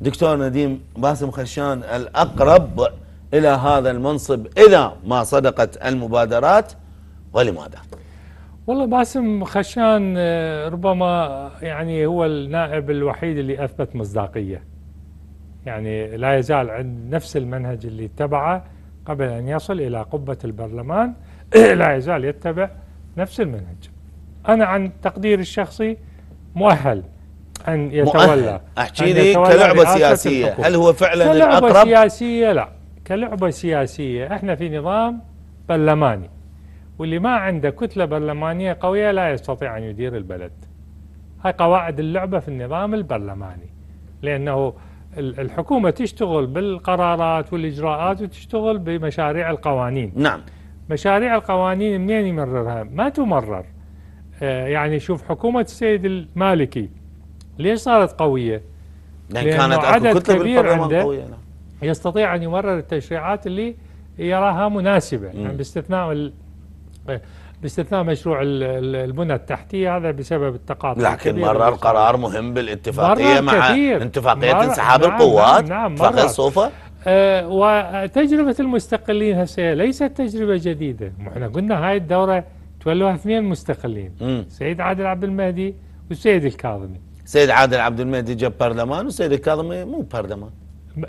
دكتور نديم باسم خشان الأقرب إلى هذا المنصب إذا ما صدقت المبادرات ولماذا؟ والله باسم خشان آه، ربما يعني هو النائب الوحيد اللي أثبت مصداقية يعني لا يزال عند نفس المنهج اللي اتبعه قبل أن يصل إلى قبة البرلمان لا يزال يتبع نفس المنهج أنا عن تقديري الشخصي مؤهل أن يتولى أحكي لي كلعبة سياسية الحكومة. هل هو فعلا كلعبة الأقرب؟ كلعبة سياسية لا كلعبة سياسية احنا في نظام برلماني واللي ما عنده كتلة برلمانية قوية لا يستطيع أن يدير البلد هاي قواعد اللعبة في النظام البرلماني لأنه الحكومة تشتغل بالقرارات والإجراءات وتشتغل بمشاريع القوانين نعم مشاريع القوانين منين يمررها ما تمرر آه، يعني شوف حكومة السيد المالكي ليش صارت قوية؟ لأن يعني كانت عدد كتلة كبير عنده قوية نعم. يستطيع أن يمرر التشريعات اللي يراها مناسبة يعني باستثناء ال... باستثناء مشروع البنى التحتية هذا بسبب التقاطع لكن مرر قرار مهم بالاتفاقية مع كثير. اتفاقية انسحاب نعم القوات نعم نعم اتفاقية الصوفة آه وتجربة المستقلين هسه ليست تجربة جديدة احنا قلنا هاي الدورة تولوها اثنين مستقلين م. سيد عادل عبد المهدي والسيد الكاظمي سيد عادل عبد المهدي جاب برلمان وسيد الكاظمي مو برلمان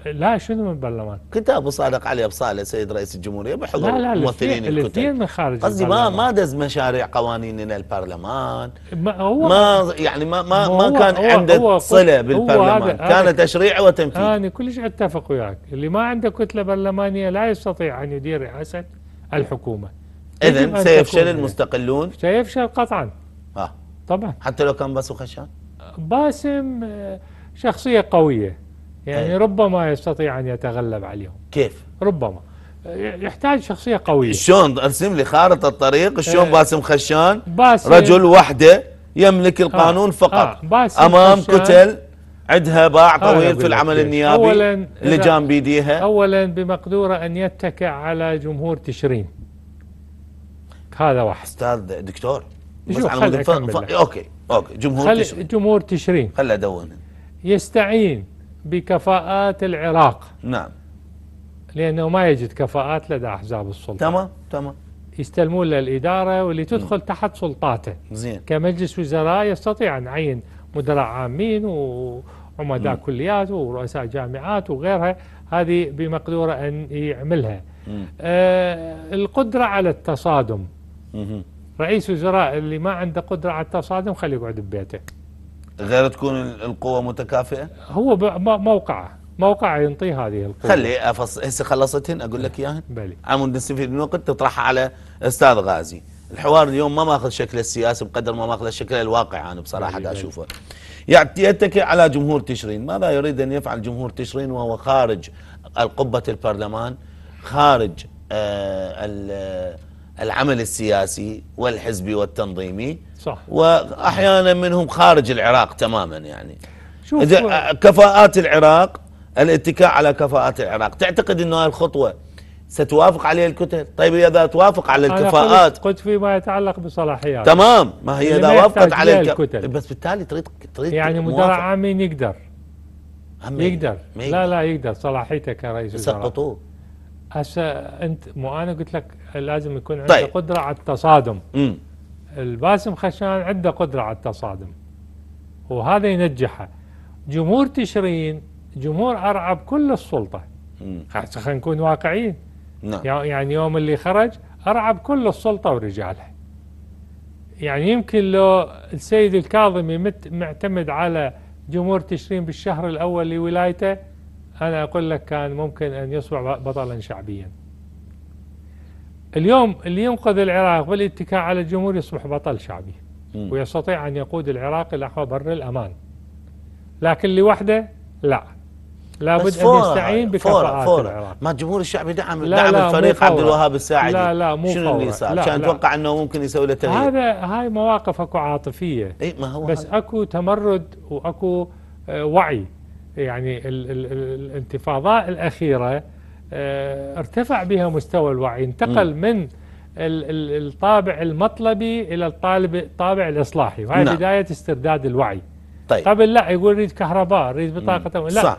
لا شنو من برلمان؟ كنت ابو صادق علي ابصاله سيد رئيس الجمهوريه بحضور لا لا ممثلين الاثنين من خارج قصدي ما ما دز مشاريع قوانين البرلمان ما هو ما يعني ما ما, ما كان هو عنده هو صله بالبرلمان كان تشريع وتنفيذ انا كلش اتفق وياك اللي ما عنده كتله برلمانيه لا يستطيع ان يدير رئاسه الحكومه اذا سيفشل المستقلون سيفشل قطعا اه طبعا حتى لو كان بس وخشان باسم آه، شخصية قوية يعني أيه. ربما يستطيع أن يتغلب عليهم كيف؟ ربما يحتاج شخصية قوية شلون ارسم لي خارطة الطريق شلون باسم خشان باسم رجل وحده يملك آه. القانون آه. فقط آه. باسم أمام خشان كتل عندها باع طويل في العمل النيابي أولا اللي جان بيديها أولا بمقدوره أن يتكع على جمهور تشرين هذا واحد أستاذ دكتور بس على مود ف... اوكي اوكي جمهور خل... تشرين جمهور تشرين خل ادون يستعين بكفاءات العراق نعم لانه ما يجد كفاءات لدى احزاب السلطه تمام تمام يستلمون للاداره واللي تدخل مم. تحت سلطاته زين كمجلس وزراء يستطيع ان يعين مدراء عامين وعمداء مم. كليات ورؤساء جامعات وغيرها هذه بمقدوره ان يعملها آه القدره على التصادم مم. رئيس وزراء اللي ما عنده قدرة على التصادم خليه يقعد ببيته غير تكون القوة متكافئة هو موقعه موقعه ينطي هذه القوة خلي أفص... هسه خلصتهن أقول لك إياهن بلي عمود نستفيد من الوقت تطرحها على أستاذ غازي الحوار اليوم ما ماخذ شكل السياسي بقدر ما ماخذ شكل الواقع أنا بصراحة قاعد أشوفه يتكئ على جمهور تشرين ماذا يريد أن يفعل جمهور تشرين وهو خارج قبة البرلمان خارج آه العمل السياسي والحزبي والتنظيمي صح واحيانا منهم خارج العراق تماما يعني شوف كفاءات العراق الاتكاء على كفاءات العراق تعتقد انه هاي الخطوه ستوافق عليها الكتل طيب اذا توافق على الكفاءات قلت فيما يتعلق بصلاحيات تمام ما هي اذا وافقت على الك... الكتل بس بالتالي تريد تريد يعني مدراء عامين يقدر يقدر. يقدر لا لا يقدر صلاحيته كرئيس وزراء سقطوه هسه انت مو انا قلت لك لازم يكون عنده طيب. قدره على التصادم مم. الباسم خشان عنده قدره على التصادم وهذا ينجحه جمهور تشرين جمهور ارعب كل السلطه خلينا نكون واقعيين نعم. يعني يوم اللي خرج ارعب كل السلطه ورجالها يعني يمكن لو السيد الكاظمي معتمد على جمهور تشرين بالشهر الاول لولايته أنا أقول لك كان ممكن أن يصبح بطلا شعبيا اليوم اللي ينقذ العراق بالاتكاء على الجمهور يصبح بطل شعبي ويستطيع أن يقود العراق إلى بر الأمان لكن لوحده لا لابد ان يستعين بكفاءات فورا ما الجمهور الشعبي دعم لا دعم لا الفريق عبد الوهاب الساعدي لا لا مو شنو اللي صار؟ كان اتوقع انه ممكن يسوي له تغيير هذا هاي مواقف اكو عاطفيه اي ما هو بس هذا. اكو تمرد واكو آه، وعي يعني ال ال الانتفاضة الأخيرة آه، ارتفع بها مستوى الوعي انتقل م. من الطابع المطلبي إلى الطالب الطابع الإصلاحي وهي نعم. بداية استرداد الوعي طيب. قبل لا يقول نريد كهرباء نريد بطاقة لا صح.